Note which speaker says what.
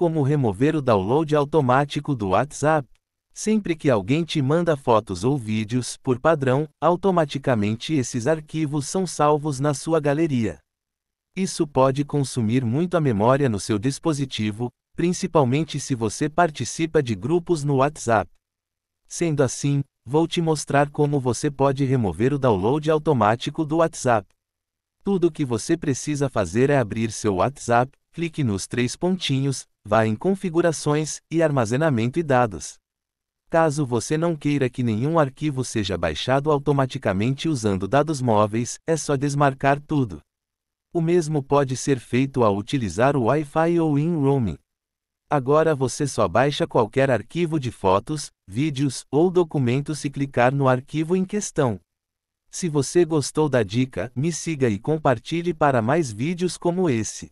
Speaker 1: Como remover o download automático do WhatsApp? Sempre que alguém te manda fotos ou vídeos, por padrão, automaticamente esses arquivos são salvos na sua galeria. Isso pode consumir muito a memória no seu dispositivo, principalmente se você participa de grupos no WhatsApp. Sendo assim, vou te mostrar como você pode remover o download automático do WhatsApp. Tudo o que você precisa fazer é abrir seu WhatsApp, clique nos três pontinhos, vá em Configurações e Armazenamento e Dados. Caso você não queira que nenhum arquivo seja baixado automaticamente usando dados móveis, é só desmarcar tudo. O mesmo pode ser feito ao utilizar o Wi-Fi ou in-roaming. Agora você só baixa qualquer arquivo de fotos, vídeos ou documentos se clicar no arquivo em questão. Se você gostou da dica, me siga e compartilhe para mais vídeos como esse.